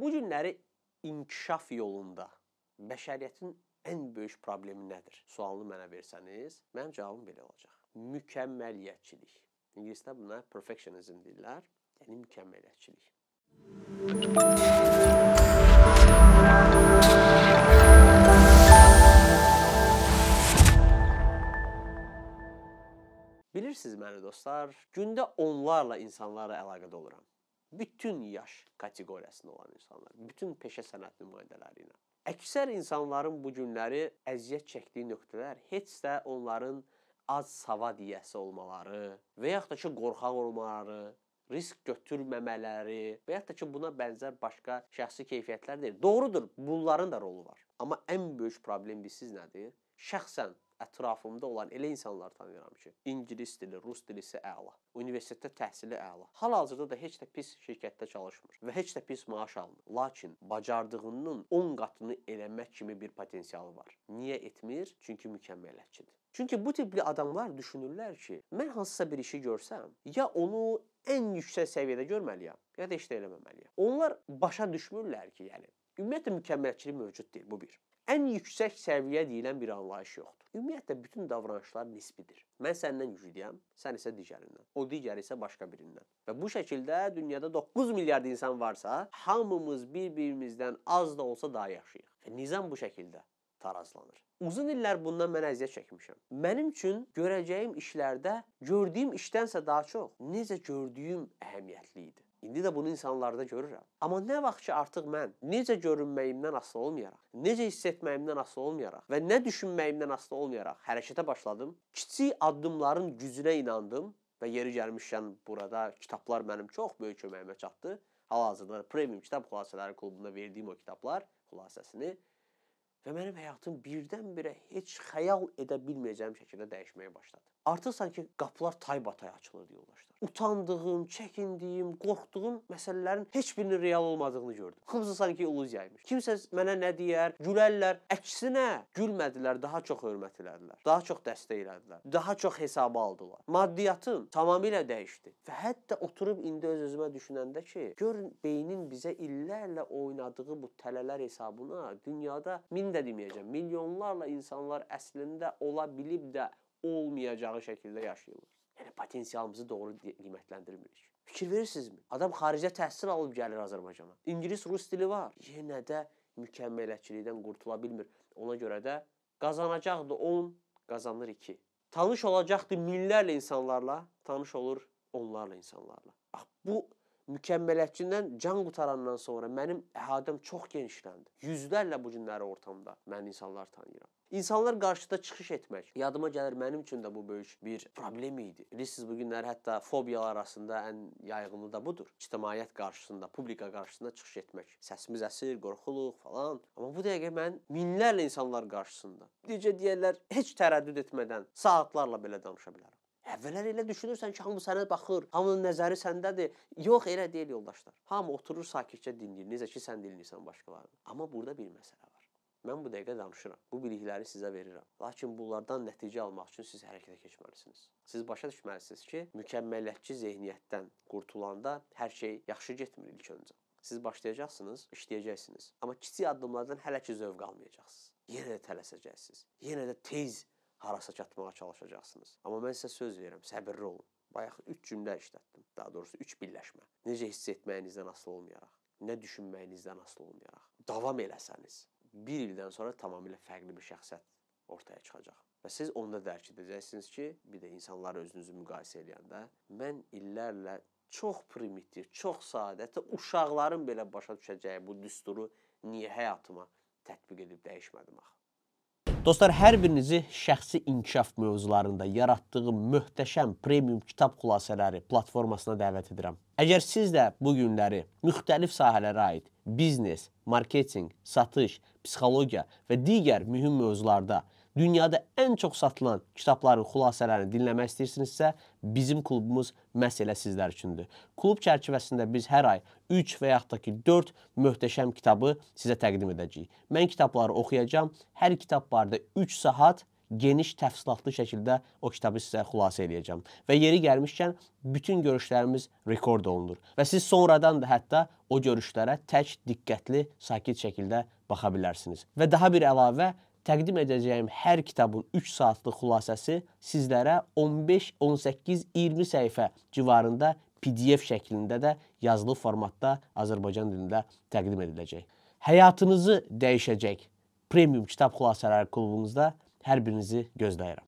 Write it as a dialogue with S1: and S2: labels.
S1: Bu günləri inkişaf yolunda bəşəriyyətin ən böyük problemi nədir? Sualını mənə versəniz, mənim cavabım belə olacaq. Mükəmməliyyətçilik. İngiliscə buna perfectionism deyirlər, yəni mükəmməliyyətçilik. Bilirsiniz məni dostlar, gündə onlarla insanlarla əlaqədə oluram bütün yaş kateqoriyasında olan insanlar, bütün peşə sənət nümayəndələri ilə. Əksər insanların bu günləri əziyyət çəkdiyi nöqtələr heç də onların az savad yiyəsi olmaları və yaxud da ki qorxaq olmaları, risk götürməmələri və yaxud da ki buna bənzər başqa şəxsi keyfiyyətlər deyil. Doğrudur, bunların da rolu var. Amma ən böyük problem bilirsiz nədir? şəxsən ətrafımda olan elə insanlar tanıyıram ki, ingilis dili, rus dilisi əla, universitetdə təhsili əla. Hal-hazırda da heç də pis şirkətdə çalışmır və heç də pis maaş almır. Lakin bacardığının 10 qatını eləmək kimi bir potensialı var. Niyə etmir? Çünki mükəmməllikçidir. Çünki bu tipli adamlar düşünürlər ki, mən hansısa bir işi görsəm, ya onu ən yüksək səviyyədə görməliyəm, ya da heç də eləməməliyəm. Onlar başa düşmürlər ki, yəni ümumiyyətlə mükəmməllikçilik mövcud deyil bu bir ən yüksək səviyyə deyilən bir anlayış yoxdur. Ümumiyyətlə bütün davranışlar nisbidir. Mən səndən güclüyəm, sən isə digərindən. O digəri isə başqa birindən. Və bu şəkildə dünyada 9 milyard insan varsa, hamımız bir-birimizdən az da olsa daha yaxşıyıq. Və nizam bu şəkildə tarazlanır. Uzun illər bundan mən əziyyət çəkmişəm. Mənim üçün görəcəyim işlərdə gördüyüm işdənsə daha çox necə gördüyüm əhəmiyyətli idi. İndi də bunu insanlarda görürəm. Amma nə vaxt ki artıq mən necə görünməyimdən asılı olmayaraq, necə hiss etməyimdən asılı olmayaraq və nə düşünməyimdən asılı olmayaraq hərəkətə başladım, kiçik addımların gücünə inandım və yeri gəlmişkən burada kitablar mənim çox böyük köməyimə çatdı. Hal-hazırda Premium Kitab Xülasələri klubunda verdiyim o kitablar xülasəsini və mənim həyatım birdən-birə heç xəyal edə bilməyəcəyim şəkildə dəyişməyə başladı. Artıq sanki qapılar taybatay açılır deyə yoldaşlar. Utandığım, çəkindiyim, qorxduğum məsələlərin heç birinin real olmadığını gördüm. Hamısı sanki illüziya imiş. Kimsə mənə nə deyər, gülərlər. Əksinə, gülmədilər, daha çox hörmət elədilər. Daha çox dəstək elədilər. Daha çox hesaba aldılar. Maddiyyatım tamamilə dəyişdi. Və hətta oturub indi öz-özümə düşünəndə ki, görün beynin bizə illərlə oynadığı bu tələlər hesabına dünyada min də deməyəcəm, milyonlarla insanlar əslində ola bilib də olmayacağı şəkildə yaşayırlar. Yəni potensialımızı doğru qiymətləndirmirik. Fikir verirsinizmi? Adam xaricdə təhsil alıb gəlir Azərbaycana. İngilis, rus dili var. Yenə də mükəmməlçilikdən qurtula bilmir. Ona görə də qazanacaqdı 10, qazanır 2. Tanış olacaqdı minlərlə insanlarla, tanış olur onlarla insanlarla. Bax bu mükəmmələtçindən can qutarandan sonra mənim əhatəm çox genişləndi. Yüzlərlə bu günləri ortamda mən insanlar tanıyıram. İnsanlar qarşıda çıxış etmək yadıma gəlir mənim üçün də bu böyük bir problem idi. Bilirsiniz bu günlər hətta fobiyalar arasında ən yayğını da budur. İctimaiyyət qarşısında, publika qarşısında çıxış etmək. Səsimiz əsir, qorxuluq falan. Amma bu dəqiqə mən minlərlə insanlar qarşısında necə deyirlər, heç tərəddüd etmədən saatlarla belə danışa bilərəm. Əvvəllər elə düşünürsən ki, hamı sənə baxır, hamının nəzəri səndədir. Yox, elə deyil yoldaşlar. Hamı oturur sakitcə dinləyir, necə ki sən dinləyirsən başqalarını. Amma burada bir məsələ var. Mən bu dəqiqə danışıram. Bu bilikləri sizə verirəm. Lakin bunlardan nəticə almaq üçün siz hərəkətə keçməlisiniz. Siz başa düşməlisiniz ki, mükəmməlliyətçi zehniyyətdən qurtulanda hər şey yaxşı getmir ilk öncə. Siz başlayacaqsınız, işləyəcəksiniz. Amma kiçik addımlardan hələ ki zövq almayacaqsınız. Yenə də tələsəcəksiniz. Yenə də tez harasa çatmağa çalışacaqsınız. Amma mən sizə söz verirəm, səbirli olun. Bayaq 3 cümlə işlətdim. Daha doğrusu 3 birləşmə. Necə hiss etməyinizdən asılı olmayaraq, nə düşünməyinizdən asılı olmayaraq davam eləsəniz, 1 ildən sonra tamamilə fərqli bir şəxsiyyət ortaya çıxacaq. Və siz onda dərk edəcəksiniz ki, bir də insanları özünüzü müqayisə edəndə mən illərlə çox primitiv, çox sadə, hətta uşaqların belə başa düşəcəyi bu düsturu niyə həyatıma tətbiq edib dəyişmədim axı? Dostlar, hər birinizi şəxsi inkişaf mövzularında yaratdığım möhtəşəm premium kitab xülasələri platformasına dəvət edirəm. Əgər siz də bu günləri müxtəlif sahələrə aid biznes, marketinq, satış, psixologiya və digər mühüm mövzularda dünyada ən çox satılan kitabların xülasələrini dinləmək istəyirsinizsə, bizim klubumuz məhz elə sizlər üçündür. Klub çərçivəsində biz hər ay 3 və yaxud da ki 4 möhtəşəm kitabı sizə təqdim edəcəyik. Mən kitabları oxuyacağam. Hər kitab barədə 3 saat geniş təfsilatlı şəkildə o kitabı sizə xülasə eləyəcəm. Və yeri gəlmişkən bütün görüşlərimiz rekord olunur və siz sonradan da hətta o görüşlərə tək diqqətli, sakit şəkildə baxa bilərsiniz. Və daha bir əlavə təqdim edəcəyim hər kitabın 3 saatlıq xülasəsi sizlərə 15, 18, 20 səhifə civarında PDF şəklində də yazılı formatda Azərbaycan dilində təqdim ediləcək. Həyatınızı dəyişəcək premium kitab xülasələri klubumuzda hər birinizi gözləyirəm.